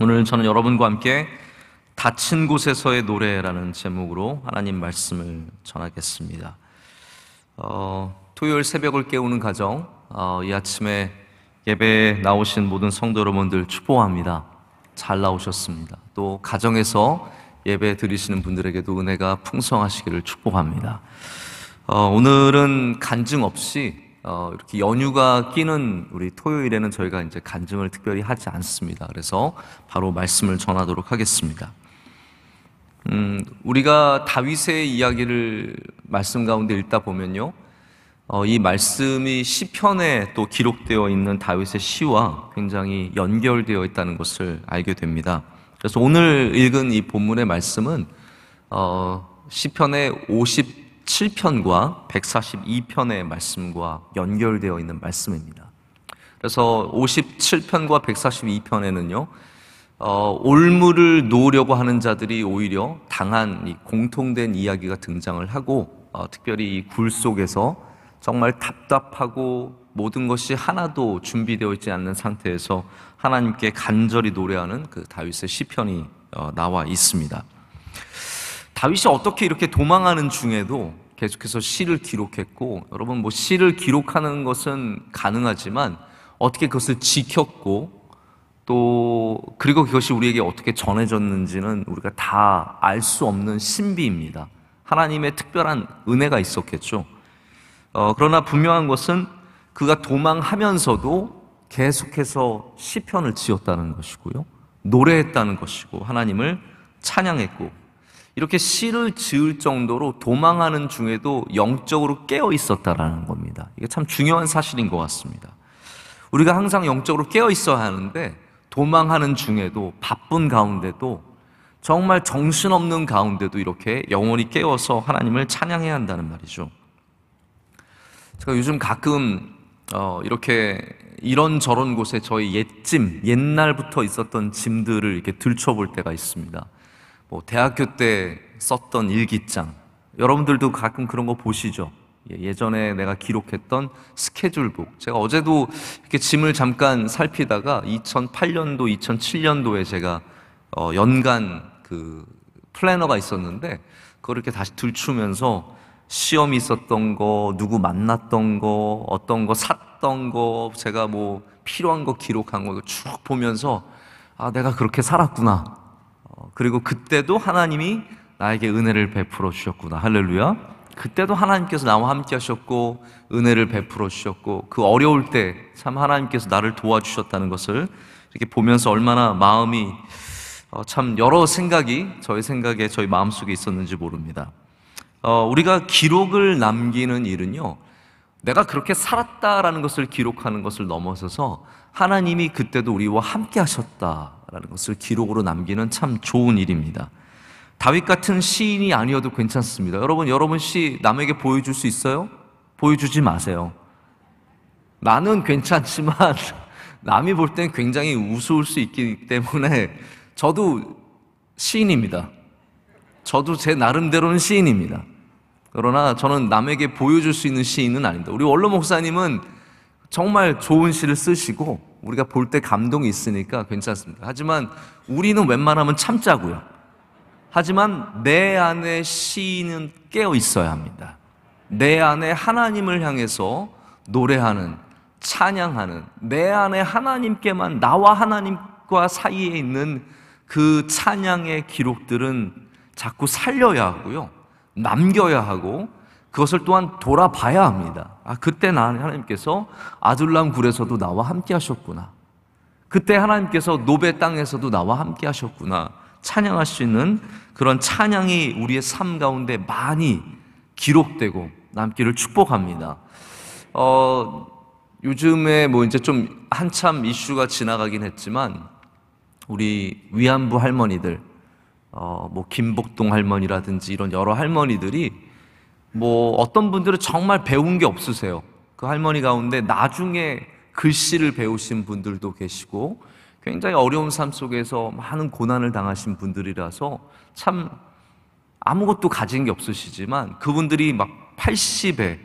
오늘 저는 여러분과 함께 다친 곳에서의 노래라는 제목으로 하나님 말씀을 전하겠습니다. 어, 토요일 새벽을 깨우는 가정, 어, 이 아침에 예배에 나오신 모든 성도 여러분들 축복합니다. 잘 나오셨습니다. 또 가정에서 예배 드리시는 분들에게도 은혜가 풍성하시기를 축복합니다. 어, 오늘은 간증 없이 어, 이렇게 연휴가 끼는 우리 토요일에는 저희가 이제 간증을 특별히 하지 않습니다. 그래서 바로 말씀을 전하도록 하겠습니다. 음, 우리가 다윗의 이야기를 말씀 가운데 읽다 보면요. 어, 이 말씀이 시편에 또 기록되어 있는 다윗의 시와 굉장히 연결되어 있다는 것을 알게 됩니다. 그래서 오늘 읽은 이 본문의 말씀은 어, 시편의 7편과 142편의 말씀과 연결되어 있는 말씀입니다. 그래서 57편과 142편에는요, 어, 올무를 놓으려고 하는 자들이 오히려 당한 공통된 이야기가 등장을 하고, 어, 특별히 굴 속에서 정말 답답하고 모든 것이 하나도 준비되어 있지 않는 상태에서 하나님께 간절히 노래하는 그 다윗의 시편이 어, 나와 있습니다. 다윗이 어떻게 이렇게 도망하는 중에도 계속해서 시를 기록했고, 여러분, 뭐 시를 기록하는 것은 가능하지만, 어떻게 그것을 지켰고, 또, 그리고 그것이 우리에게 어떻게 전해졌는지는 우리가 다 알 수 없는 신비입니다. 하나님의 특별한 은혜가 있었겠죠. 어, 그러나 분명한 것은 그가 도망하면서도 계속해서 시편을 지었다는 것이고요. 노래했다는 것이고, 하나님을 찬양했고, 이렇게 시를 지을 정도로 도망하는 중에도 영적으로 깨어 있었다라는 겁니다. 이게 참 중요한 사실인 것 같습니다. 우리가 항상 영적으로 깨어 있어야 하는데 도망하는 중에도 바쁜 가운데도 정말 정신없는 가운데도 이렇게 영원히 깨어서 하나님을 찬양해야 한다는 말이죠. 제가 요즘 가끔 어, 이렇게 이런저런 곳에 저희 옛짐, 옛날부터 있었던 짐들을 이렇게 들춰볼 때가 있습니다. 뭐 대학교 때 썼던 일기장. 여러분들도 가끔 그런 거 보시죠. 예, 예전에 내가 기록했던 스케줄북. 제가 어제도 이렇게 짐을 잠깐 살피다가 2008년도, 2007년도에 제가 어, 연간 그 플래너가 있었는데 그걸 이렇게 다시 들추면서 시험 있었던 거, 누구 만났던 거, 어떤 거 샀던 거, 제가 뭐 필요한 거 기록한 거 쭉 보면서 아, 내가 그렇게 살았구나. 어, 그리고 그때도 하나님이 나에게 은혜를 베풀어 주셨구나. 할렐루야. 그때도 하나님께서 나와 함께 하셨고 은혜를 베풀어 주셨고 그 어려울 때 참 하나님께서 나를 도와주셨다는 것을 이렇게 보면서 얼마나 마음이 어, 참 여러 생각이 저희 생각에 저희 마음속에 있었는지 모릅니다. 어, 우리가 기록을 남기는 일은요. 내가 그렇게 살았다라는 것을 기록하는 것을 넘어서서 하나님이 그때도 우리와 함께 하셨다. 라는 것을 기록으로 남기는 참 좋은 일입니다. 다윗 같은 시인이 아니어도 괜찮습니다. 여러분, 여러분 시 남에게 보여줄 수 있어요? 보여주지 마세요. 나는 괜찮지만 남이 볼 땐 굉장히 우스울 수 있기 때문에 저도 시인입니다. 저도 제 나름대로는 시인입니다. 그러나 저는 남에게 보여줄 수 있는 시인은 아닙니다. 우리 원로 목사님은 정말 좋은 시를 쓰시고 우리가 볼 때 감동이 있으니까 괜찮습니다. 하지만 우리는 웬만하면 참자고요. 하지만 내 안에 시인은 깨어 있어야 합니다. 내 안에 하나님을 향해서 노래하는, 찬양하는, 내 안에 하나님께만, 나와 하나님과 사이에 있는 그 찬양의 기록들은 자꾸 살려야 하고요. 남겨야 하고, 그것을 또한 돌아봐야 합니다. 아, 그때 나 하나님께서 아둘람 굴에서도 나와 함께 하셨구나. 그때 하나님께서 노베 땅에서도 나와 함께 하셨구나. 찬양할 수는 그런 찬양이 우리의 삶 가운데 많이 기록되고 남기를 축복합니다. 어, 요즘에 뭐 이제 좀 한참 이슈가 지나가긴 했지만 우리 위안부 할머니들, 어, 뭐 김복동 할머니라든지 이런 여러 할머니들이 뭐 어떤 분들은 정말 배운 게 없으세요. 그 할머니 가운데 나중에 글씨를 배우신 분들도 계시고 굉장히 어려운 삶 속에서 많은 고난을 당하신 분들이라서 참 아무것도 가진 게 없으시지만 그분들이 막 80에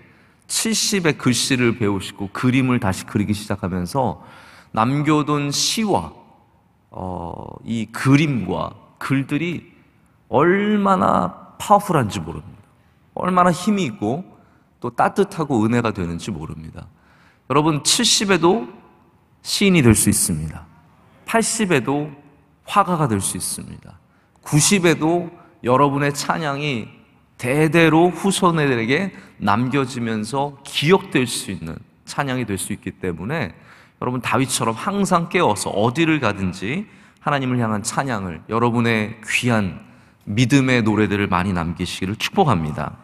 70의 글씨를 배우시고 그림을 다시 그리기 시작하면서 남겨둔 시와 어, 이 그림과 글들이 얼마나 파워풀한지 모릅니다. 얼마나 힘이 있고 또 따뜻하고 은혜가 되는지 모릅니다. 여러분, 70에도 시인이 될 수 있습니다. 80에도 화가가 될 수 있습니다. 90에도 여러분의 찬양이 대대로 후손들에게 남겨지면서 기억될 수 있는 찬양이 될 수 있기 때문에 여러분 다윗처럼 항상 깨어서 어디를 가든지 하나님을 향한 찬양을 여러분의 귀한 믿음의 노래들을 많이 남기시기를 축복합니다.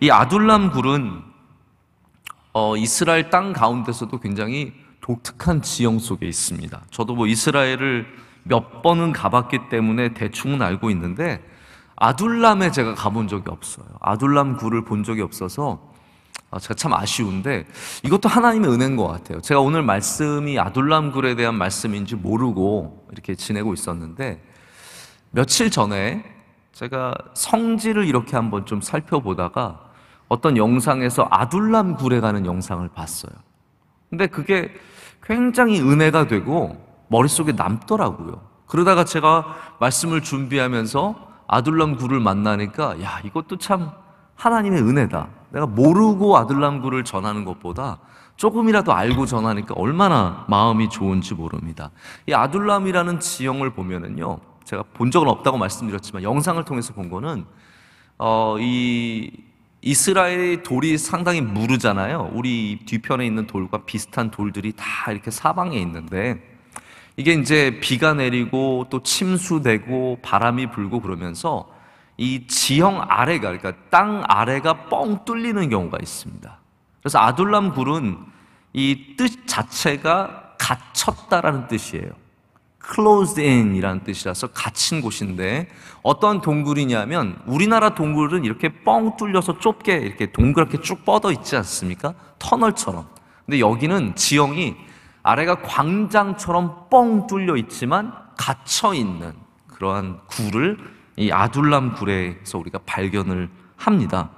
이 아둘람 굴은 어, 이스라엘 땅 가운데서도 굉장히 독특한 지형 속에 있습니다. 저도 뭐 이스라엘을 몇 번은 가봤기 때문에 대충은 알고 있는데 아둘람에 제가 가본 적이 없어요. 아둘람 굴을 본 적이 없어서 아, 제가 참 아쉬운데 이것도 하나님의 은혜인 것 같아요. 제가 오늘 말씀이 아둘람 굴에 대한 말씀인지 모르고 이렇게 지내고 있었는데 며칠 전에 제가 성지를 이렇게 한번 좀 살펴보다가 어떤 영상에서 아둘람 굴에 가는 영상을 봤어요. 근데 그게 굉장히 은혜가 되고 머릿속에 남더라고요. 그러다가 제가 말씀을 준비하면서 아둘람 굴을 만나니까 야, 이것도 참 하나님의 은혜다. 내가 모르고 아둘람 굴을 전하는 것보다 조금이라도 알고 전하니까 얼마나 마음이 좋은지 모릅니다. 이 아둘람이라는 지형을 보면은요. 제가 본 적은 없다고 말씀드렸지만 영상을 통해서 본 거는 어, 이 이스라엘의 돌이 상당히 무르잖아요. 우리 뒤편에 있는 돌과 비슷한 돌들이 다 이렇게 사방에 있는데 이게 이제 비가 내리고 또 침수되고 바람이 불고 그러면서 이 지형 아래가 그러니까 땅 아래가 뻥 뚫리는 경우가 있습니다. 그래서 아둘람 굴은 이 뜻 자체가 갇혔다라는 뜻이에요. closed in 이라는 뜻이라서 갇힌 곳인데 어떤 동굴이냐면 우리나라 동굴은 이렇게 뻥 뚫려서 좁게 이렇게 동그랗게 쭉 뻗어 있지 않습니까? 터널처럼. 근데 여기는 지형이 아래가 광장처럼 뻥 뚫려 있지만 갇혀 있는 그러한 굴을 이 아둘람 굴에서 우리가 발견을 합니다.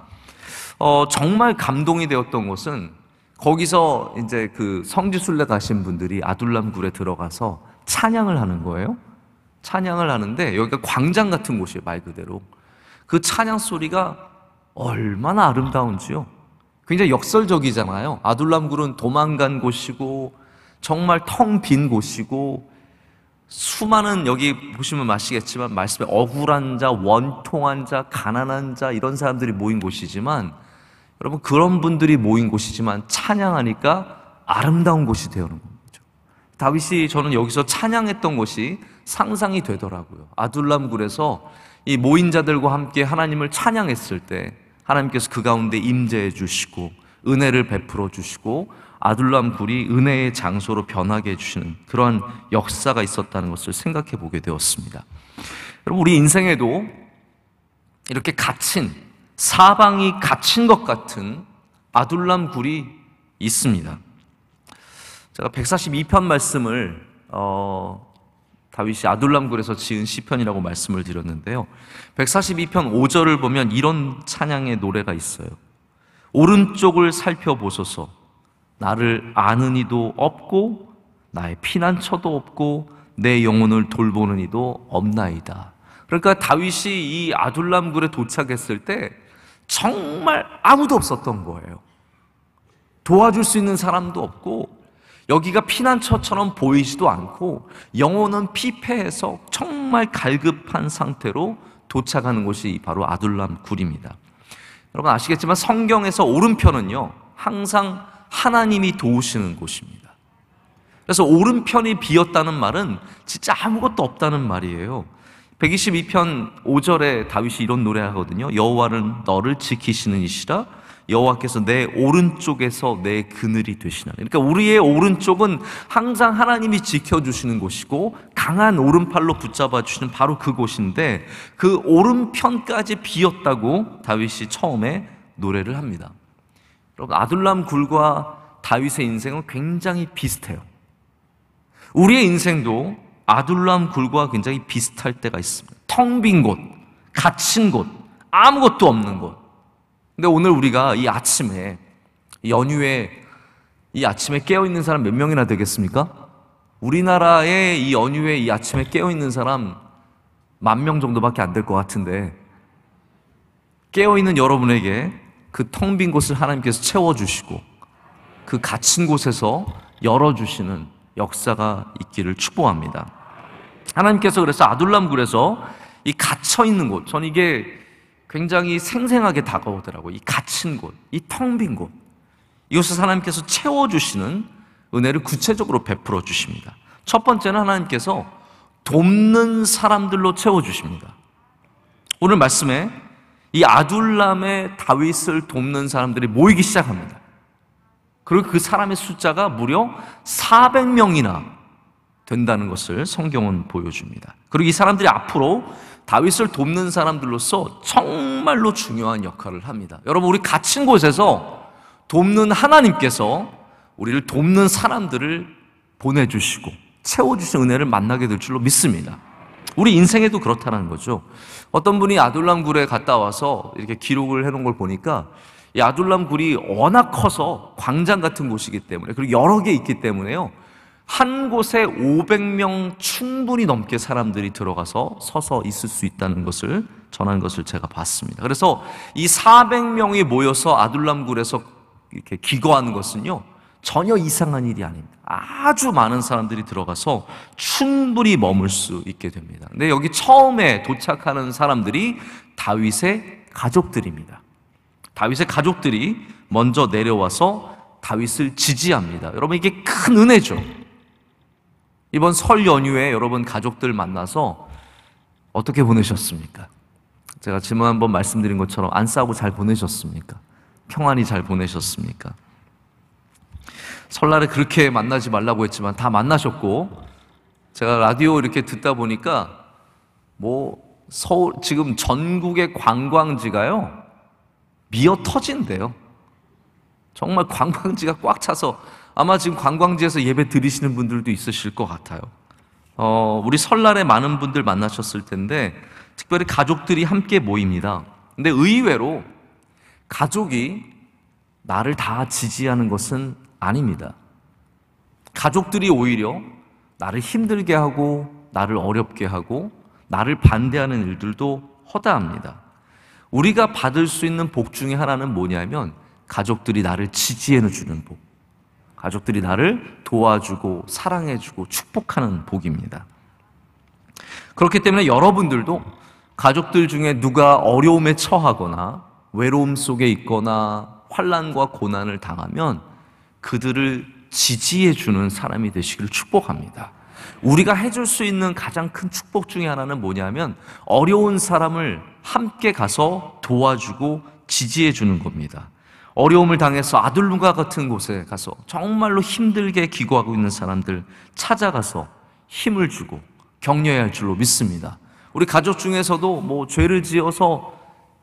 어, 정말 감동이 되었던 것은 거기서 이제 그 성지순례 가신 분들이 아둘람 굴에 들어가서 찬양을 하는 거예요. 찬양을 하는데 여기가 광장 같은 곳이에요, 말 그대로. 그 찬양 소리가 얼마나 아름다운지요. 굉장히 역설적이잖아요. 아둘람굴은 도망간 곳이고 정말 텅 빈 곳이고 수많은 여기 보시면 아시겠지만 말씀에 억울한 자, 원통한 자, 가난한 자 이런 사람들이 모인 곳이지만 여러분 그런 분들이 모인 곳이지만 찬양하니까 아름다운 곳이 되는 겁니다. 다윗이 저는 여기서 찬양했던 것이 상상이 되더라고요. 아둘람굴에서 이 모인 자들과 함께 하나님을 찬양했을 때 하나님께서 그 가운데 임재해 주시고 은혜를 베풀어 주시고 아둘람굴이 은혜의 장소로 변하게 해주시는 그런 역사가 있었다는 것을 생각해 보게 되었습니다. 여러분, 우리 인생에도 이렇게 갇힌, 사방이 갇힌 것 같은 아둘람굴이 있습니다. 제가 142편 말씀을 어, 다윗이 아둘람굴에서 지은 시편이라고 말씀을 드렸는데요. 142편 5절을 보면 이런 찬양의 노래가 있어요. 오른쪽을 살펴보소서. 나를 아는 이도 없고 나의 피난처도 없고 내 영혼을 돌보는 이도 없나이다. 그러니까 다윗이 이 아둘람굴에 도착했을 때 정말 아무도 없었던 거예요. 도와줄 수 있는 사람도 없고 여기가 피난처처럼 보이지도 않고 영혼은 피폐해서 정말 갈급한 상태로 도착하는 곳이 바로 아둘람 굴입니다. 여러분 아시겠지만 성경에서 오른편은요, 항상 하나님이 도우시는 곳입니다. 그래서 오른편이 비었다는 말은 진짜 아무것도 없다는 말이에요. 122편 5절에 다윗이 이런 노래 하거든요. 여호와는 너를 지키시는 이시라 여호와께서 내 오른쪽에서 내 그늘이 되시나. 그러니까 우리의 오른쪽은 항상 하나님이 지켜주시는 곳이고 강한 오른팔로 붙잡아 주시는 바로 그곳인데 그 오른편까지 비었다고 다윗이 처음에 노래를 합니다. 여러분 아둘람 굴과 다윗의 인생은 굉장히 비슷해요. 우리의 인생도 아둘람 굴과 굉장히 비슷할 때가 있습니다. 텅 빈 곳, 갇힌 곳, 아무것도 없는 곳. 근데 오늘 우리가 이 아침에 연휴에 이 아침에 깨어 있는 사람 몇 명이나 되겠습니까? 우리나라의 이 연휴에 이 아침에 깨어 있는 사람 만 명 정도밖에 안 될 것 같은데 깨어 있는 여러분에게 그 텅 빈 곳을 하나님께서 채워 주시고 그 갇힌 곳에서 열어 주시는 역사가 있기를 축복합니다. 하나님께서 그래서 아둘람굴에서 이 갇혀 있는 곳, 전 이게 굉장히 생생하게 다가오더라고요. 이 갇힌 곳, 이 텅 빈 곳. 이것을 하나님께서 채워주시는 은혜를 구체적으로 베풀어 주십니다. 첫 번째는 하나님께서 돕는 사람들로 채워주십니다. 오늘 말씀에 이 아둘람의 다윗을 돕는 사람들이 모이기 시작합니다. 그리고 그 사람의 숫자가 무려 400명이나 된다는 것을 성경은 보여줍니다. 그리고 이 사람들이 앞으로 다윗을 돕는 사람들로서 정말로 중요한 역할을 합니다. 여러분 우리 갇힌 곳에서 돕는 하나님께서 우리를 돕는 사람들을 보내주시고 채워주신 은혜를 만나게 될 줄로 믿습니다. 우리 인생에도 그렇다는 거죠. 어떤 분이 아둘람 굴에 갔다 와서 이렇게 기록을 해놓은 걸 보니까 이 아둘람 굴이 워낙 커서 광장 같은 곳이기 때문에 그리고 여러 개 있기 때문에요. 한 곳에 500명 충분히 넘게 사람들이 들어가서 서서 있을 수 있다는 것을 전한 것을 제가 봤습니다. 그래서 이 400명이 모여서 아둘람굴에서 이렇게 기거하는 것은요. 전혀 이상한 일이 아닙니다. 아주 많은 사람들이 들어가서 충분히 머물 수 있게 됩니다. 근데 여기 처음에 도착하는 사람들이 다윗의 가족들입니다. 다윗의 가족들이 먼저 내려와서 다윗을 지지합니다. 여러분 이게 큰 은혜죠. 이번 설 연휴에 여러분 가족들 만나서 어떻게 보내셨습니까? 제가 질문 한번 말씀드린 것처럼 안 싸우고 잘 보내셨습니까? 평안히 잘 보내셨습니까? 설날에 그렇게 만나지 말라고 했지만 다 만나셨고 제가 라디오 이렇게 듣다 보니까 뭐 서울 지금 전국의 관광지가요 미어 터진대요. 정말 관광지가 꽉 차서 아마 지금 관광지에서 예배 드리시는 분들도 있으실 것 같아요. 어, 우리 설날에 많은 분들 만나셨을 텐데, 특별히 가족들이 함께 모입니다. 근데 의외로 가족이 나를 다 지지하는 것은 아닙니다. 가족들이 오히려 나를 힘들게 하고, 나를 어렵게 하고, 나를 반대하는 일들도 허다합니다. 우리가 받을 수 있는 복 중에 하나는 뭐냐면, 가족들이 나를 지지해 주는 복. 가족들이 나를 도와주고 사랑해주고 축복하는 복입니다. 그렇기 때문에 여러분들도 가족들 중에 누가 어려움에 처하거나 외로움 속에 있거나 환란과 고난을 당하면 그들을 지지해 주는 사람이 되시기를 축복합니다. 우리가 해줄 수 있는 가장 큰 축복 중에 하나는 뭐냐면 어려운 사람을 함께 가서 도와주고 지지해 주는 겁니다. 어려움을 당해서 아들누가 같은 곳에 가서 정말로 힘들게 기고하고 있는 사람들 찾아가서 힘을 주고 격려해야 할 줄로 믿습니다. 우리 가족 중에서도 뭐 죄를 지어서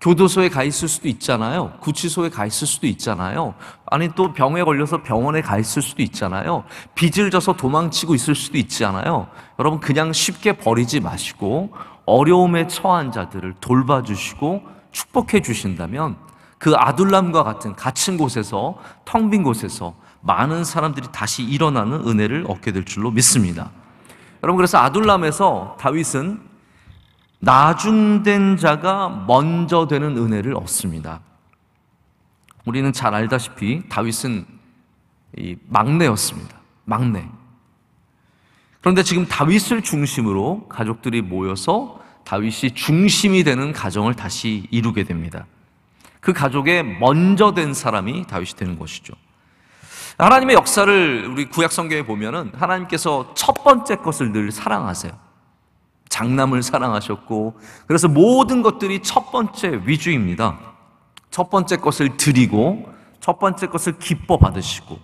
교도소에 가 있을 수도 있잖아요. 구치소에 가 있을 수도 있잖아요. 아니 또 병에 걸려서 병원에 가 있을 수도 있잖아요. 빚을 져서 도망치고 있을 수도 있잖아요. 여러분 그냥 쉽게 버리지 마시고 어려움에 처한 자들을 돌봐주시고 축복해 주신다면 그 아둘람과 같은 갇힌 곳에서 텅 빈 곳에서 많은 사람들이 다시 일어나는 은혜를 얻게 될 줄로 믿습니다. 여러분 그래서 아둘람에서 다윗은 나중된 자가 먼저 되는 은혜를 얻습니다. 우리는 잘 알다시피 다윗은 막내였습니다. 막내. 그런데 지금 다윗을 중심으로 가족들이 모여서 다윗이 중심이 되는 가정을 다시 이루게 됩니다. 그 가족의 먼저 된 사람이 다윗이 되는 것이죠. 하나님의 역사를 우리 구약 성경에 보면은 하나님께서 첫 번째 것을 늘 사랑하세요. 장남을 사랑하셨고 그래서 모든 것들이 첫 번째 위주입니다. 첫 번째 것을 드리고 첫 번째 것을 기뻐 받으시고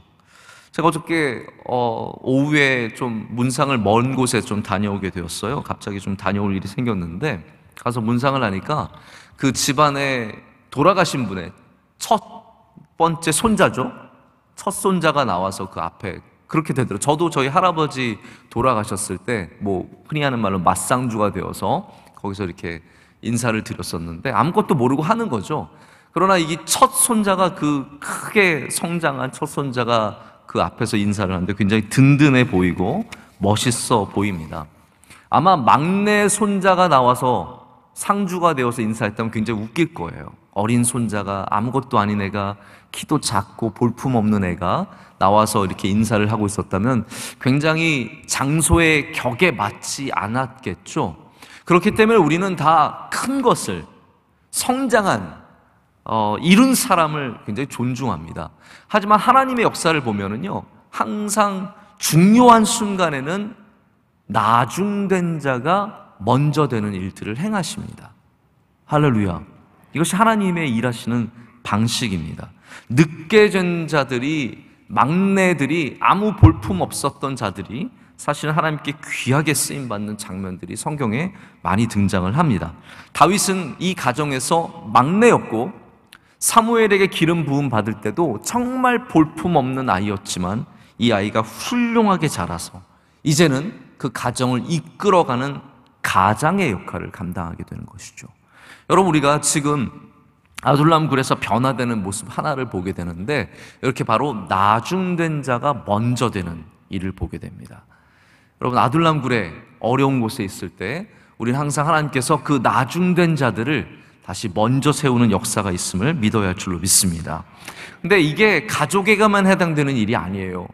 제가 어저께 어, 오후에 좀 문상을 먼 곳에 좀 다녀오게 되었어요. 갑자기 좀 다녀올 일이 생겼는데 가서 문상을 하니까 그 집안에 돌아가신 분의 첫 번째 손자죠. 첫 손자가 나와서 그 앞에 그렇게 되더라고요. 저도 저희 할아버지 돌아가셨을 때뭐 흔히 하는 말로 맞상주가 되어서 거기서 이렇게 인사를 드렸었는데 아무것도 모르고 하는 거죠. 그러나 이첫 손자가 그 크게 성장한 첫 손자가 그 앞에서 인사를 하는데 굉장히 든든해 보이고 멋있어 보입니다. 아마 막내 손자가 나와서 상주가 되어서 인사했다면 굉장히 웃길 거예요. 어린 손자가 아무것도 아닌 애가 키도 작고 볼품 없는 애가 나와서 이렇게 인사를 하고 있었다면 굉장히 장소의 격에 맞지 않았겠죠. 그렇기 때문에 우리는 다 큰 것을 성장한 어, 이룬 사람을 굉장히 존중합니다. 하지만 하나님의 역사를 보면은요 항상 중요한 순간에는 나중된 자가 먼저 되는 일들을 행하십니다. 할렐루야. 이것이 하나님의 일하시는 방식입니다. 늦게 된 자들이 막내들이 아무 볼품 없었던 자들이 사실 하나님께 귀하게 쓰임 받는 장면들이 성경에 많이 등장을 합니다. 다윗은 이 가정에서 막내였고 사무엘에게 기름 부음 받을 때도 정말 볼품 없는 아이였지만 이 아이가 훌륭하게 자라서 이제는 그 가정을 이끌어가는 가장의 역할을 감당하게 되는 것이죠. 여러분 우리가 지금 아둘람 굴에서 변화되는 모습 하나를 보게 되는데 이렇게 바로 나중된 자가 먼저 되는 일을 보게 됩니다. 여러분 아둘람 굴에 어려운 곳에 있을 때 우리는 항상 하나님께서 그 나중된 자들을 다시 먼저 세우는 역사가 있음을 믿어야 할 줄로 믿습니다. 근데 이게 가족에게만 해당되는 일이 아니에요.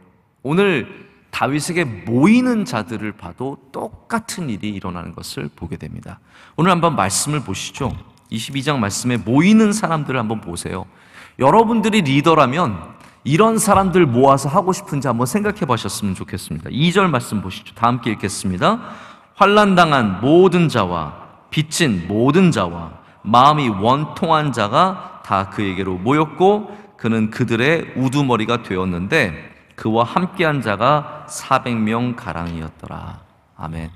오늘 다윗에게 모이는 자들을 봐도 똑같은 일이 일어나는 것을 보게 됩니다. 오늘 한번 말씀을 보시죠. 22장 말씀에 모이는 사람들을 한번 보세요. 여러분들이 리더라면 이런 사람들 모아서 하고 싶은지 한번 생각해 보셨으면 좋겠습니다. 2절 말씀 보시죠. 다 함께 읽겠습니다. 환란당한 모든 자와 빚진 모든 자와 마음이 원통한 자가 다 그에게로 모였고 그는 그들의 우두머리가 되었는데 그와 함께한 자가 400명 가량이었더라. 아멘.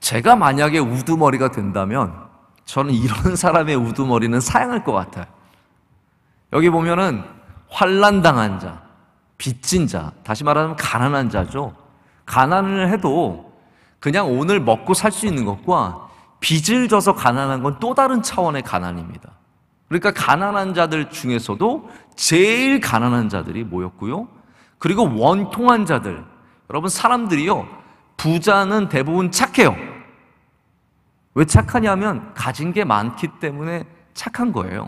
제가 만약에 우두머리가 된다면 저는 이런 사람의 우두머리는 사양할 것 같아요. 여기 보면은 환란당한 자, 빚진 자, 다시 말하면 가난한 자죠. 가난을 해도 그냥 오늘 먹고 살 수 있는 것과 빚을 져서 가난한 건 또 다른 차원의 가난입니다. 그러니까 가난한 자들 중에서도 제일 가난한 자들이 모였고요. 그리고 원통한 자들. 여러분, 사람들이요. 부자는 대부분 착해요. 왜 착하냐면 가진 게 많기 때문에 착한 거예요.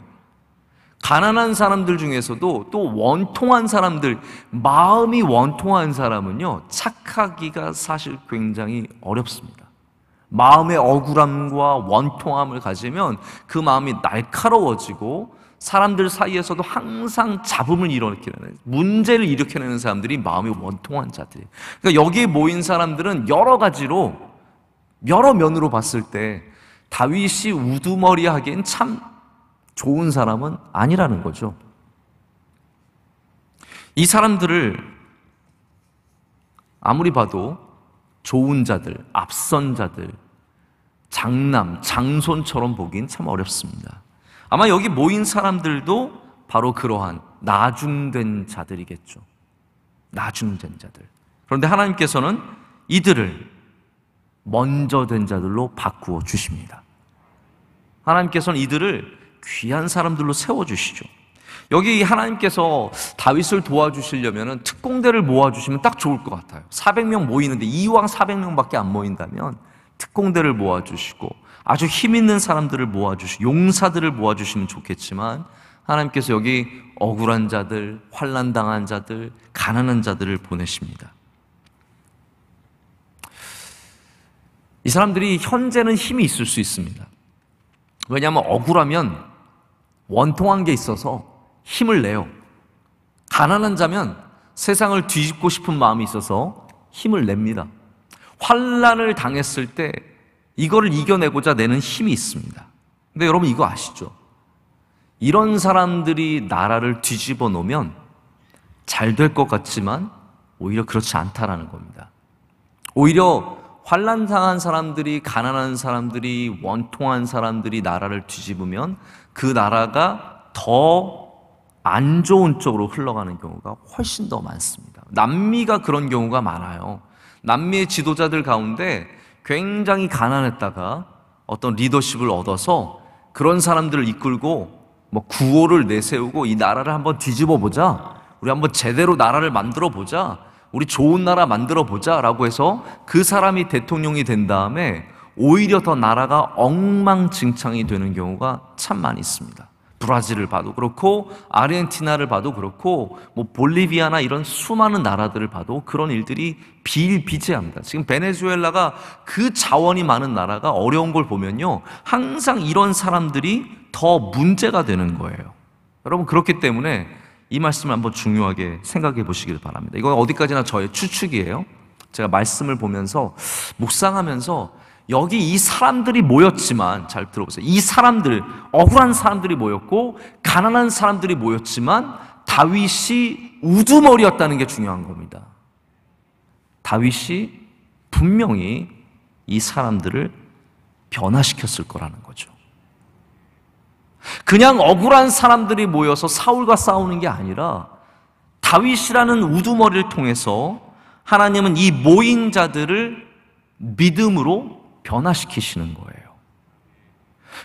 가난한 사람들 중에서도 또 원통한 사람들, 마음이 원통한 사람은요, 착하기가 사실 굉장히 어렵습니다. 마음의 억울함과 원통함을 가지면 그 마음이 날카로워지고 사람들 사이에서도 항상 잡음을 일으키는 문제를 일으켜내는 사람들이 마음이 원통한 자들이에요. 그러니까 여기에 모인 사람들은 여러 가지로 여러 면으로 봤을 때 다윗이 우두머리하기엔 참 좋은 사람은 아니라는 거죠. 이 사람들을 아무리 봐도 좋은 자들, 앞선 자들, 장남, 장손처럼 보기엔 참 어렵습니다. 아마 여기 모인 사람들도 바로 그러한 나중된 자들이겠죠. 나중된 자들. 그런데 하나님께서는 이들을 먼저 된 자들로 바꾸어 주십니다. 하나님께서는 이들을 귀한 사람들로 세워 주시죠. 여기 하나님께서 다윗을 도와주시려면 특공대를 모아주시면 딱 좋을 것 같아요. 400명 모이는데 이왕 400명밖에 안 모인다면 특공대를 모아주시고 아주 힘 있는 사람들을 모아주시, 용사들을 모아주시면 좋겠지만 하나님께서 여기 억울한 자들, 환란당한 자들, 가난한 자들을 보내십니다. 이 사람들이 현재는 힘이 있을 수 있습니다. 왜냐하면 억울하면 원통한 게 있어서 힘을 내요. 가난한 자면 세상을 뒤집고 싶은 마음이 있어서 힘을 냅니다. 환란을 당했을 때 이거를 이겨내고자 내는 힘이 있습니다. 근데 여러분 이거 아시죠? 이런 사람들이 나라를 뒤집어 놓으면 잘 될 것 같지만 오히려 그렇지 않다라는 겁니다. 오히려 환란 당한 사람들이 가난한 사람들이 원통한 사람들이 나라를 뒤집으면 그 나라가 더 안 좋은 쪽으로 흘러가는 경우가 훨씬 더 많습니다. 남미가 그런 경우가 많아요. 남미의 지도자들 가운데 굉장히 가난했다가 어떤 리더십을 얻어서 그런 사람들을 이끌고 뭐 구호를 내세우고 이 나라를 한번 뒤집어 보자. 우리 한번 제대로 나라를 만들어 보자. 우리 좋은 나라 만들어 보자. 라고 해서 그 사람이 대통령이 된 다음에 오히려 더 나라가 엉망진창이 되는 경우가 참 많이 있습니다. 브라질을 봐도 그렇고 아르헨티나를 봐도 그렇고 뭐 볼리비아나 이런 수많은 나라들을 봐도 그런 일들이 비일비재합니다. 지금 베네수엘라가 그 자원이 많은 나라가 어려운 걸 보면요. 항상 이런 사람들이 더 문제가 되는 거예요. 여러분 그렇기 때문에 이 말씀을 한번 중요하게 생각해 보시길 바랍니다. 이건 어디까지나 저의 추측이에요. 제가 말씀을 보면서 묵상하면서 여기 이 사람들이 모였지만 잘 들어보세요. 이 사람들 억울한 사람들이 모였고 가난한 사람들이 모였지만 다윗이 우두머리였다는 게 중요한 겁니다. 다윗이 분명히 이 사람들을 변화시켰을 거라는 거죠. 그냥 억울한 사람들이 모여서 사울과 싸우는 게 아니라 다윗이라는 우두머리를 통해서 하나님은 이 모인 자들을 믿음으로 변화시키시는 거예요.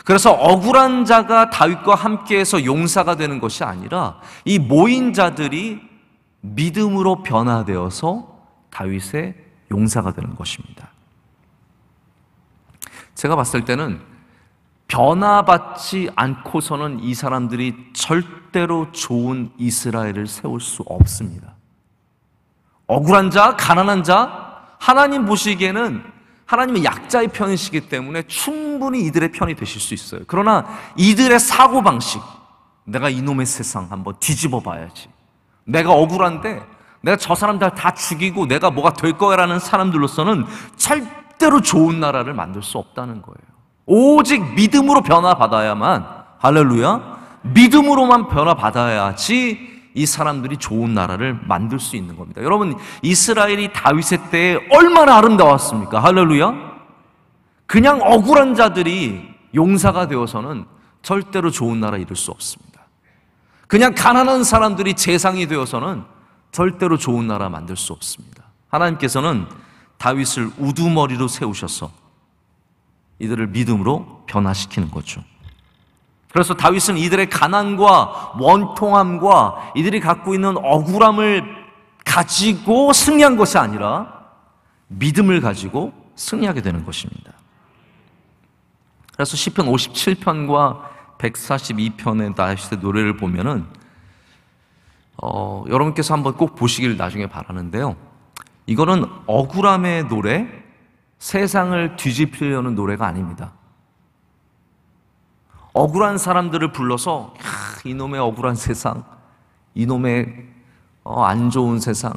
그래서 억울한 자가 다윗과 함께해서 용사가 되는 것이 아니라 이 모인 자들이 믿음으로 변화되어서 다윗의 용사가 되는 것입니다. 제가 봤을 때는 변화받지 않고서는 이 사람들이 절대로 좋은 이스라엘을 세울 수 없습니다. 억울한 자, 가난한 자, 하나님 보시기에는 하나님은 약자의 편이시기 때문에 충분히 이들의 편이 되실 수 있어요. 그러나 이들의 사고방식, 내가 이놈의 세상 한번 뒤집어 봐야지. 내가 억울한데 내가 저 사람들 다 죽이고 내가 뭐가 될 거야라는 사람들로서는 절대로 좋은 나라를 만들 수 없다는 거예요. 오직 믿음으로 변화받아야만, 할렐루야, 믿음으로만 변화받아야지 이 사람들이 좋은 나라를 만들 수 있는 겁니다. 여러분, 이스라엘이 다윗의 때에 얼마나 아름다웠습니까? 할렐루야. 그냥 억울한 자들이 용사가 되어서는 절대로 좋은 나라 이룰 수 없습니다. 그냥 가난한 사람들이 재상이 되어서는 절대로 좋은 나라 만들 수 없습니다. 하나님께서는 다윗을 우두머리로 세우셔서 이들을 믿음으로 변화시키는 거죠. 그래서 다윗은 이들의 가난과 원통함과 이들이 갖고 있는 억울함을 가지고 승리한 것이 아니라 믿음을 가지고 승리하게 되는 것입니다. 그래서 1 0편 57편과 142편의 다윗의 노래를 보면은 어, 여러분께서 한번 꼭 보시길 나중에 바라는데요. 이거는 억울함의 노래, 세상을 뒤집히려는 노래가 아닙니다. 억울한 사람들을 불러서 이놈의 억울한 세상, 이놈의 어, 안 좋은 세상,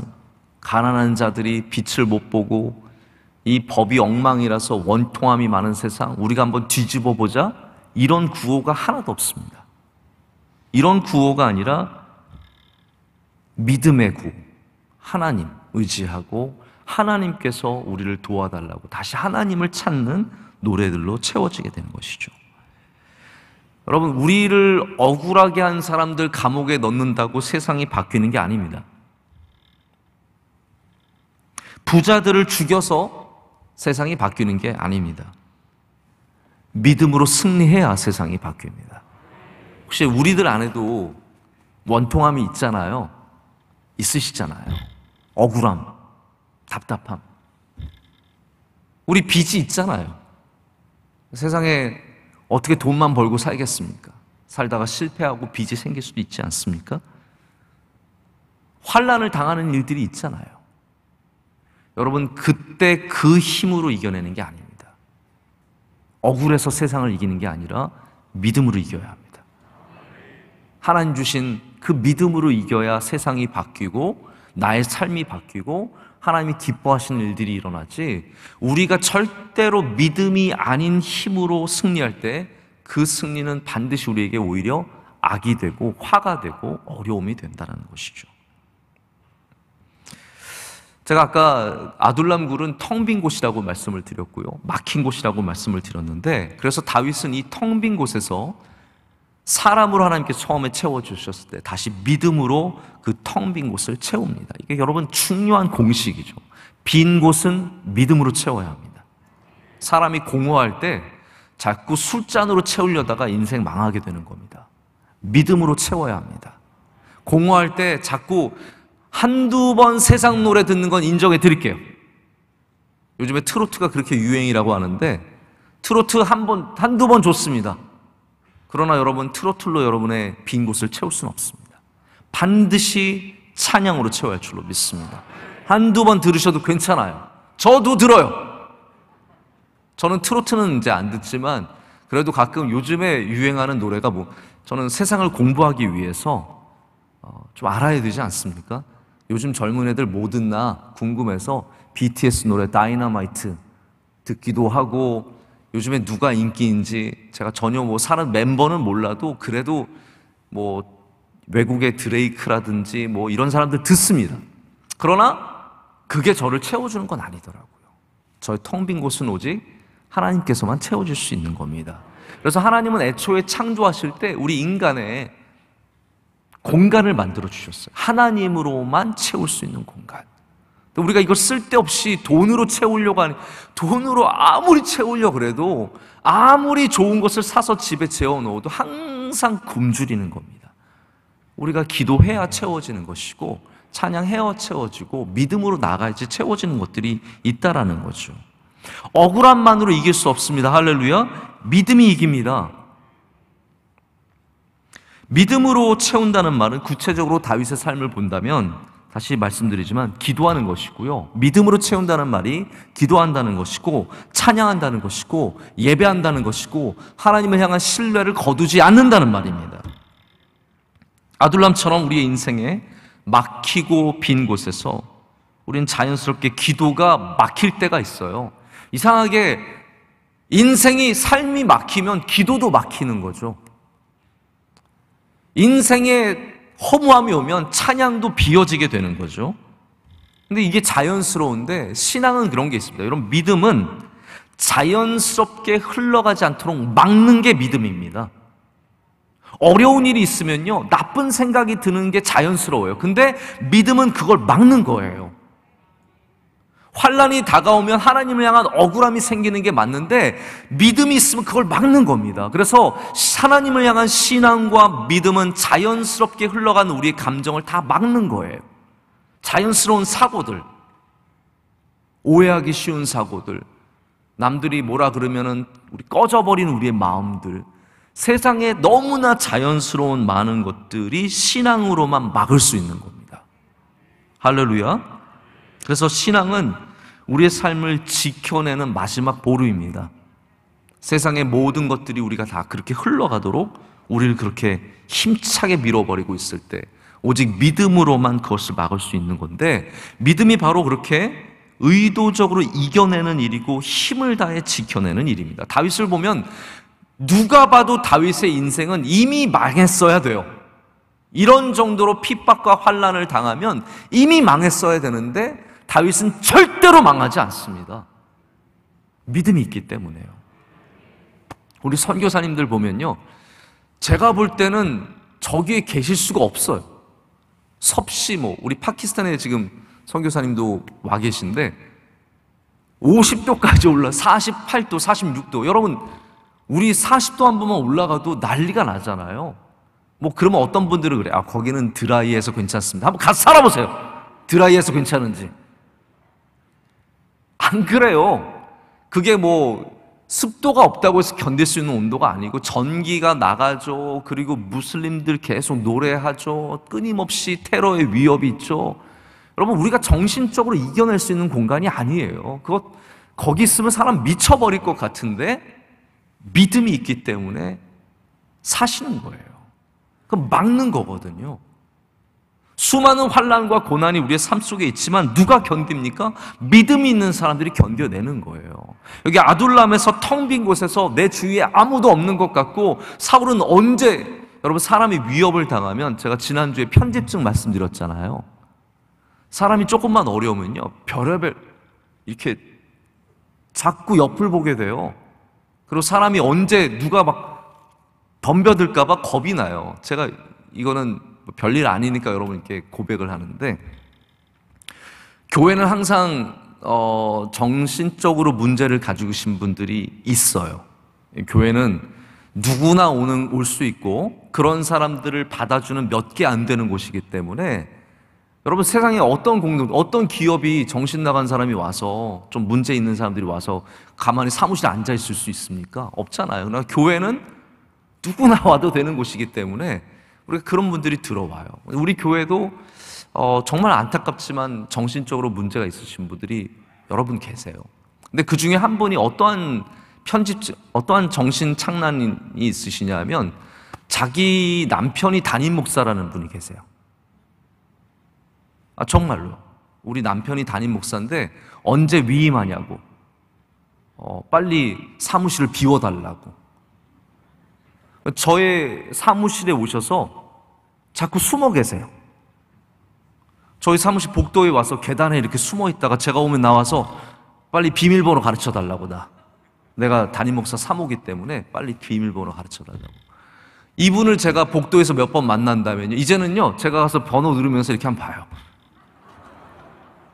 가난한 자들이 빛을 못 보고 이 법이 엉망이라서 원통함이 많은 세상, 우리가 한번 뒤집어 보자. 이런 구호가 하나도 없습니다. 이런 구호가 아니라 믿음의 구, 하나님 의지하고 하나님께서 우리를 도와달라고 다시 하나님을 찾는 노래들로 채워지게 되는 것이죠. 여러분, 우리를 억울하게 한 사람들 감옥에 넣는다고 세상이 바뀌는 게 아닙니다. 부자들을 죽여서 세상이 바뀌는 게 아닙니다. 믿음으로 승리해야 세상이 바뀝니다. 혹시 우리들 안에도 원통함이 있잖아요. 있으시잖아요. 억울함, 답답함. 우리 빚이 있잖아요. 세상에 어떻게 돈만 벌고 살겠습니까? 살다가 실패하고 빚이 생길 수도 있지 않습니까? 환란을 당하는 일들이 있잖아요. 여러분 그때 그 힘으로 이겨내는 게 아닙니다. 억울해서 세상을 이기는 게 아니라 믿음으로 이겨야 합니다. 하나님 주신 그 믿음으로 이겨야 세상이 바뀌고 나의 삶이 바뀌고 하나님이 기뻐하시는 일들이 일어나지 우리가 절대로 믿음이 아닌 힘으로 승리할 때 그 승리는 반드시 우리에게 오히려 악이 되고 화가 되고 어려움이 된다는 것이죠. 제가 아까 아둘람굴은 텅 빈 곳이라고 말씀을 드렸고요. 막힌 곳이라고 말씀을 드렸는데 그래서 다윗은 이 텅 빈 곳에서 사람으로 하나님께 처음에 채워주셨을 때 다시 믿음으로 그 텅 빈 곳을 채웁니다. 이게 여러분 중요한 공식이죠. 빈 곳은 믿음으로 채워야 합니다. 사람이 공허할 때 자꾸 술잔으로 채우려다가 인생 망하게 되는 겁니다. 믿음으로 채워야 합니다. 공허할 때 자꾸 한두 번 세상 노래 듣는 건 인정해 드릴게요. 요즘에 트로트가 그렇게 유행이라고 하는데 트로트 한 번, 한두 번 좋습니다. 그러나 여러분 트로틀로 여러분의 빈 곳을 채울 수는 없습니다. 반드시 찬양으로 채워야 할 줄로 믿습니다. 한두 번 들으셔도 괜찮아요. 저도 들어요. 저는 트로트는 이제 안 듣지만 그래도 가끔 요즘에 유행하는 노래가 뭐 저는 세상을 공부하기 위해서 어, 좀 알아야 되지 않습니까? 요즘 젊은 애들 뭐 듣나 궁금해서 BTS 노래 다이너마이트 듣기도 하고 요즘에 누가 인기인지 제가 전혀 뭐 사는 멤버는 몰라도 그래도 뭐 외국의 드레이크라든지 뭐 이런 사람들 듣습니다. 그러나 그게 저를 채워주는 건 아니더라고요. 저의 텅 빈 곳은 오직 하나님께서만 채워줄 수 있는 겁니다. 그래서 하나님은 애초에 창조하실 때 우리 인간의 공간을 만들어 주셨어요. 하나님으로만 채울 수 있는 공간. 우리가 이걸 쓸데없이 돈으로 채우려고 하는, 돈으로 아무리 채우려고 그래도 아무리 좋은 것을 사서 집에 재워넣어도 항상 굶주리는 겁니다. 우리가 기도해야 채워지는 것이고 찬양해야 채워지고 믿음으로 나가야지 채워지는 것들이 있다라는 거죠. 억울함만으로 이길 수 없습니다. 할렐루야. 믿음이 이깁니다. 믿음으로 채운다는 말은 구체적으로 다윗의 삶을 본다면 다시 말씀드리지만 기도하는 것이고요. 믿음으로 채운다는 말이 기도한다는 것이고 찬양한다는 것이고 예배한다는 것이고 하나님을 향한 신뢰를 거두지 않는다는 말입니다. 아둘람처럼 우리의 인생에 막히고 빈 곳에서 우린 자연스럽게 기도가 막힐 때가 있어요. 이상하게 인생이 삶이 막히면 기도도 막히는 거죠. 인생에 허무함이 오면 찬양도 비어지게 되는 거죠. 근데 이게 자연스러운데 신앙은 그런 게 있습니다. 여러분, 믿음은 자연스럽게 흘러가지 않도록 막는 게 믿음입니다. 어려운 일이 있으면요, 나쁜 생각이 드는 게 자연스러워요. 근데 믿음은 그걸 막는 거예요. 환란이 다가오면 하나님을 향한 억울함이 생기는 게 맞는데 믿음이 있으면 그걸 막는 겁니다. 그래서 하나님을 향한 신앙과 믿음은 자연스럽게 흘러가는 우리의 감정을 다 막는 거예요. 자연스러운 사고들, 오해하기 쉬운 사고들, 남들이 뭐라 그러면은 우리 꺼져버린 우리의 마음들, 세상에 너무나 자연스러운 많은 것들이 신앙으로만 막을 수 있는 겁니다. 할렐루야. 그래서 신앙은 우리의 삶을 지켜내는 마지막 보루입니다. 세상의 모든 것들이 우리가 다 그렇게 흘러가도록 우리를 그렇게 힘차게 밀어버리고 있을 때 오직 믿음으로만 그것을 막을 수 있는 건데 믿음이 바로 그렇게 의도적으로 이겨내는 일이고 힘을 다해 지켜내는 일입니다. 다윗을 보면 누가 봐도 다윗의 인생은 이미 망했어야 돼요. 이런 정도로 핍박과 환란을 당하면 이미 망했어야 되는데 다윗은 절대로 망하지 않습니다. 믿음이 있기 때문에요. 우리 선교사님들 보면요. 제가 볼 때는 저기에 계실 수가 없어요. 섭씨 뭐 우리 파키스탄에 지금 선교사님도 와 계신데 50도까지 올라 48도, 46도. 여러분 우리 40도 한 번만 올라가도 난리가 나잖아요. 뭐 그러면 어떤 분들은 그래. 아, 거기는 드라이해서 괜찮습니다. 한번 가서 살아보세요. 드라이해서 괜찮은지. 안 그래요. 그게 뭐 습도가 없다고 해서 견딜 수 있는 온도가 아니고 전기가 나가죠. 그리고 무슬림들 계속 노래하죠. 끊임없이 테러의 위협이 있죠. 여러분 우리가 정신적으로 이겨낼 수 있는 공간이 아니에요. 그것 거기 있으면 사람 미쳐버릴 것 같은데 믿음이 있기 때문에 사시는 거예요. 그럼 막는 거거든요. 수많은 환란과 고난이 우리의 삶 속에 있지만 누가 견딥니까? 믿음이 있는 사람들이 견뎌내는 거예요. 여기 아둘람에서 텅 빈 곳에서 내 주위에 아무도 없는 것 같고 사울은 언제 여러분 사람이 위협을 당하면 제가 지난주에 편집증 말씀드렸잖아요. 사람이 조금만 어려우면요. 별의별 이렇게 자꾸 옆을 보게 돼요. 그리고 사람이 언제 누가 막 덤벼들까 봐 겁이 나요. 제가 이거는 뭐 별일 아니니까 여러분께 고백을 하는데 교회는 항상 어, 정신적으로 문제를 가지고 계신 분들이 있어요. 교회는 누구나 오는 올 수 있고 그런 사람들을 받아주는 몇 개 안 되는 곳이기 때문에 여러분 세상에 어떤 공동, 어떤 기업이 정신 나간 사람이 와서 좀 문제 있는 사람들이 와서 가만히 사무실에 앉아 있을 수 있습니까? 없잖아요. 그러나 교회는 누구나 와도 되는 곳이기 때문에 우리가 그런 분들이 들어와요. 우리 교회도 어, 정말 안타깝지만 정신적으로 문제가 있으신 분들이 여러분 계세요. 근데 그 중에 한 분이 어떠한 편집, 어떠한 정신 창란이 있으시냐면 자기 남편이 담임 목사라는 분이 계세요. 아, 정말로. 우리 남편이 담임 목사인데 언제 위임하냐고. 어, 빨리 사무실을 비워달라고. 저의 사무실에 오셔서 자꾸 숨어 계세요. 저희 사무실 복도에 와서 계단에 이렇게 숨어 있다가 제가 오면 나와서 빨리 비밀번호 가르쳐 달라고 나. 내가 담임 목사 사모기 때문에 빨리 비밀번호 가르쳐 달라고. 이분을 제가 복도에서 몇 번 만난다면요. 이제는요, 제가 가서 번호 누르면서 이렇게 한번 봐요.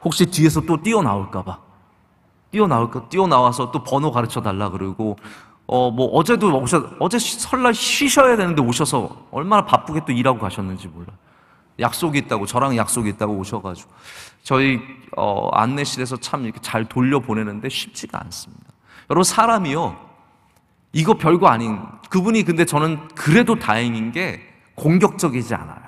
혹시 뒤에서 또 뛰어나올까봐. 뛰어나올까, 뛰어나와서 또 번호 가르쳐 달라 그러고, 어, 뭐 어제도 오셔, 어제 설날 쉬셔야 되는데 오셔서 얼마나 바쁘게 또 일하고 가셨는지 몰라. 약속이 있다고, 저랑 약속이 있다고 오셔가지고. 저희, 어, 안내실에서 참 이렇게 잘 돌려보내는데 쉽지가 않습니다. 여러분, 사람이요. 이거 별거 아닌, 그분이 근데 저는 그래도 다행인 게 공격적이지 않아요.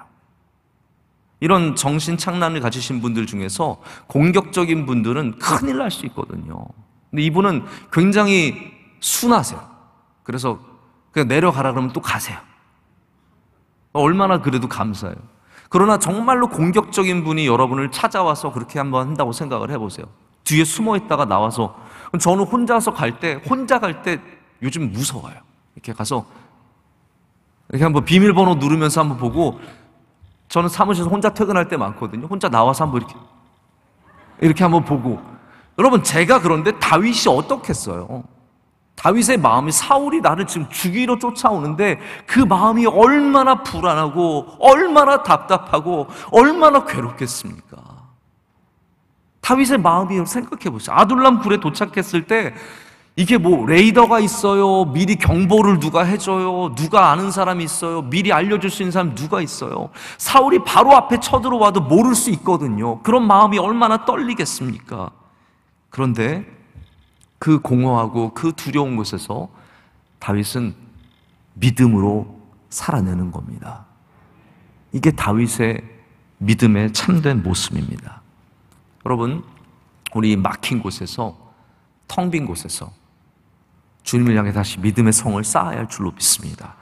이런 정신 창란을 가지신 분들 중에서 공격적인 분들은 큰일 날 수 있거든요. 근데 이분은 굉장히 순하세요. 그래서 그냥 내려가라 그러면 또 가세요. 얼마나 그래도 감사해요. 그러나 정말로 공격적인 분이 여러분을 찾아와서 그렇게 한 번 한다고 생각을 해보세요. 뒤에 숨어 있다가 나와서 저는 혼자서 갈 때, 혼자 갈 때 요즘 무서워요. 이렇게 가서 이렇게 한번 비밀번호 누르면서 한 번 보고 저는 사무실에서 혼자 퇴근할 때 많거든요. 혼자 나와서 한 번 이렇게 이렇게 한번 보고 여러분 제가 그런데 다윗이 어떻겠어요? 다윗의 마음이 사울이 나를 지금 죽이러 쫓아오는데 그 마음이 얼마나 불안하고 얼마나 답답하고 얼마나 괴롭겠습니까? 다윗의 마음이 생각해 보세요. 아둘람 굴에 도착했을 때 이게 뭐 레이더가 있어요. 미리 경보를 누가 해줘요. 누가 아는 사람이 있어요. 미리 알려줄 수 있는 사람 누가 있어요. 사울이 바로 앞에 쳐들어와도 모를 수 있거든요. 그런 마음이 얼마나 떨리겠습니까? 그런데 그 공허하고 그 두려운 곳에서 다윗은 믿음으로 살아내는 겁니다. 이게 다윗의 믿음의 참된 모습입니다. 여러분, 우리 막힌 곳에서 텅 빈 곳에서 주님을 향해 다시 믿음의 성을 쌓아야 할 줄로 믿습니다.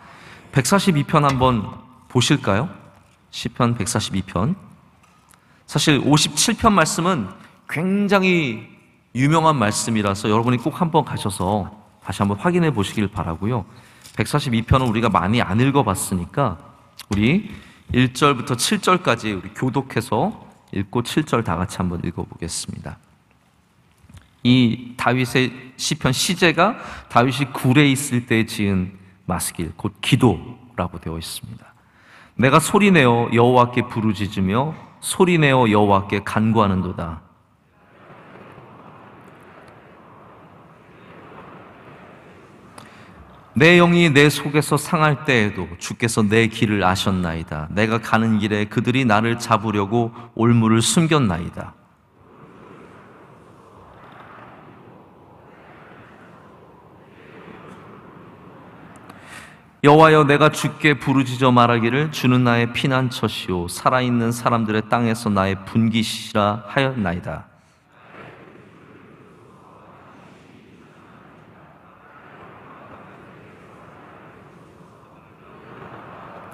142편 한번 보실까요? 시편 142편. 사실 57편 말씀은 굉장히 유명한 말씀이라서 여러분이 꼭 한번 가셔서 다시 한번 확인해 보시길 바라고요. 142편은 우리가 많이 안 읽어 봤으니까 우리 1절부터 7절까지 우리 교독해서 읽고 7절 다 같이 한번 읽어 보겠습니다. 이 다윗의 시편 시제가 다윗이 굴에 있을 때 지은 마스길 곧 기도라고 되어 있습니다. 내가 소리내어 여호와께 부르짖으며 소리내어 여호와께 간구하는도다. 내 영이 내 속에서 상할 때에도 주께서 내 길을 아셨나이다. 내가 가는 길에 그들이 나를 잡으려고 올무를 숨겼나이다. 여호와여 내가 주께 부르짖어 말하기를 주는 나의 피난처시오 살아있는 사람들의 땅에서 나의 분기시라 하였나이다.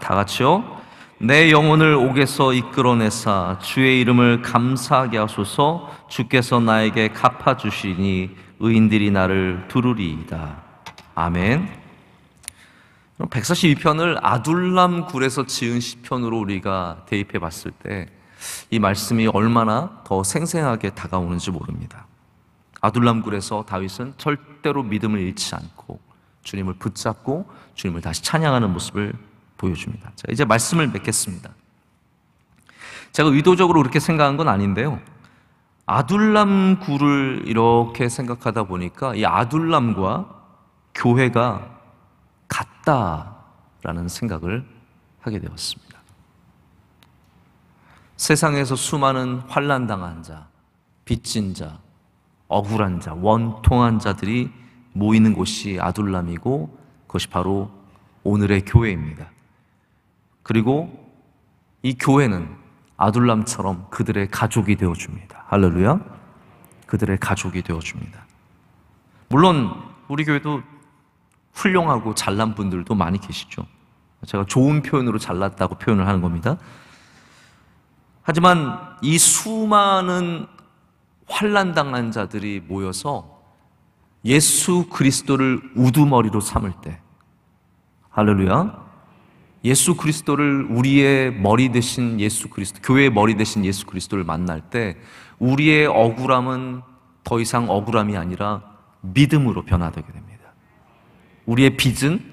다 같이요. 내 영혼을 옥에서 이끌어내사 주의 이름을 감사하게 하소서 주께서 나에게 갚아주시니 의인들이 나를 두루리이다. 아멘. 142편을 아둘람 굴에서 지은 시편으로 우리가 대입해 봤을 때 이 말씀이 얼마나 더 생생하게 다가오는지 모릅니다. 아둘람 굴에서 다윗은 절대로 믿음을 잃지 않고 주님을 붙잡고 주님을 다시 찬양하는 모습을 보여줍니다. 자, 이제 말씀을 맺겠습니다. 제가 의도적으로 그렇게 생각한 건 아닌데요. 아둘람구를 이렇게 생각하다 보니까 이 아둘람과 교회가 같다라는 생각을 하게 되었습니다. 세상에서 수많은 환란당한 자, 빚진 자, 억울한 자, 원통한 자들이 모이는 곳이 아둘람이고 그것이 바로 오늘의 교회입니다. 그리고 이 교회는 아둘람처럼 그들의 가족이 되어줍니다. 할렐루야. 그들의 가족이 되어줍니다. 물론 우리 교회도 훌륭하고 잘난 분들도 많이 계시죠. 제가 좋은 표현으로 잘났다고 표현을 하는 겁니다. 하지만 이 수많은 환란당한 자들이 모여서 예수 그리스도를 우두머리로 삼을 때 할렐루야 예수 그리스도를 우리의 머리 대신 예수 그리스도, 교회의 머리 대신 예수 그리스도를 만날 때 우리의 억울함은 더 이상 억울함이 아니라 믿음으로 변화되게 됩니다. 우리의 빚은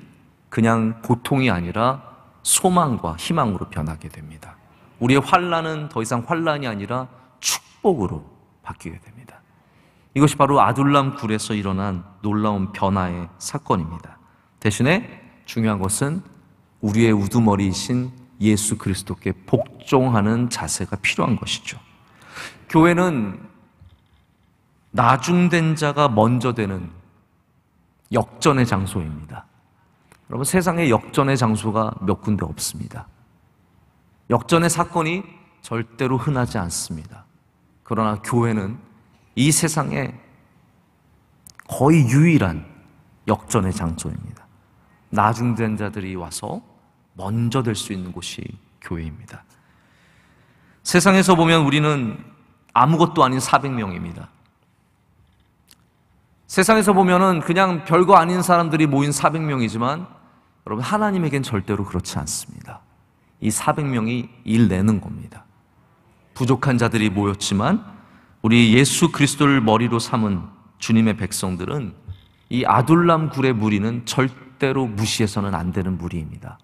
그냥 고통이 아니라 소망과 희망으로 변하게 됩니다. 우리의 환란은 더 이상 환란이 아니라 축복으로 바뀌게 됩니다. 이것이 바로 아둘람 굴에서 일어난 놀라운 변화의 사건입니다. 대신에 중요한 것은 우리의 우두머리이신 예수 그리스도께 복종하는 자세가 필요한 것이죠. 교회는 나중된 자가 먼저 되는 역전의 장소입니다. 여러분 세상에 역전의 장소가 몇 군데 없습니다. 역전의 사건이 절대로 흔하지 않습니다. 그러나 교회는 이 세상에 거의 유일한 역전의 장소입니다. 나중된 자들이 와서 먼저 될 수 있는 곳이 교회입니다. 세상에서 보면 우리는 아무것도 아닌 400명입니다. 세상에서 보면은 그냥 별거 아닌 사람들이 모인 400명이지만 여러분 하나님에겐 절대로 그렇지 않습니다. 이 400명이 일 내는 겁니다. 부족한 자들이 모였지만 우리 예수 그리스도를 머리로 삼은 주님의 백성들은 이 아둘람 굴의 무리는 절대로 무시해서는 안 되는 무리입니다.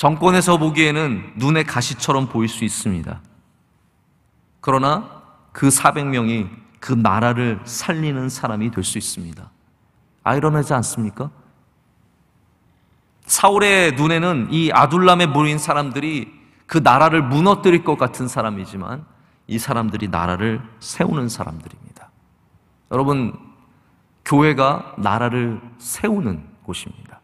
정권에서 보기에는 눈의 가시처럼 보일 수 있습니다. 그러나 그 400명이 그 나라를 살리는 사람이 될 수 있습니다. 아이러니하지 않습니까? 사울의 눈에는 이 아둘람에 모인 사람들이 그 나라를 무너뜨릴 것 같은 사람이지만 이 사람들이 나라를 세우는 사람들입니다. 여러분, 교회가 나라를 세우는 곳입니다.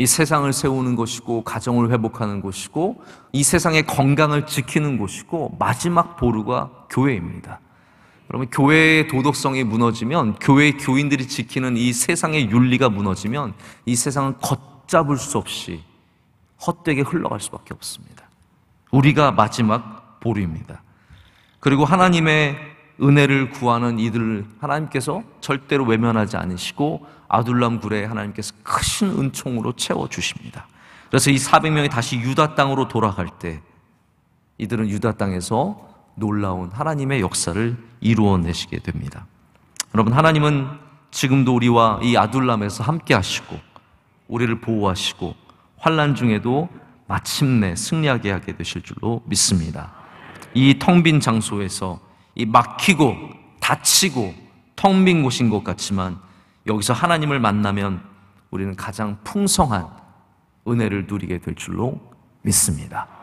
이 세상을 세우는 것이고 가정을 회복하는 것이고 이 세상의 건강을 지키는 것이고 마지막 보루가 교회입니다. 그러면 교회의 도덕성이 무너지면 교회 교인들이 지키는 이 세상의 윤리가 무너지면 이 세상은 걷잡을 수 없이 헛되게 흘러갈 수밖에 없습니다. 우리가 마지막 보루입니다. 그리고 하나님의 은혜를 구하는 이들 하나님께서 절대로 외면하지 않으시고 아둘람 굴에 하나님께서 크신 은총으로 채워 주십니다. 그래서 이 400명이 다시 유다 땅으로 돌아갈 때 이들은 유다 땅에서 놀라운 하나님의 역사를 이루어내시게 됩니다. 여러분 하나님은 지금도 우리와 이 아둘람에서 함께 하시고 우리를 보호하시고 환란 중에도 마침내 승리하게 하게 되실 줄로 믿습니다. 이 텅 빈 장소에서 이 막히고 다치고 텅 빈 곳인 것 같지만 여기서 하나님을 만나면 우리는 가장 풍성한 은혜를 누리게 될 줄로 믿습니다.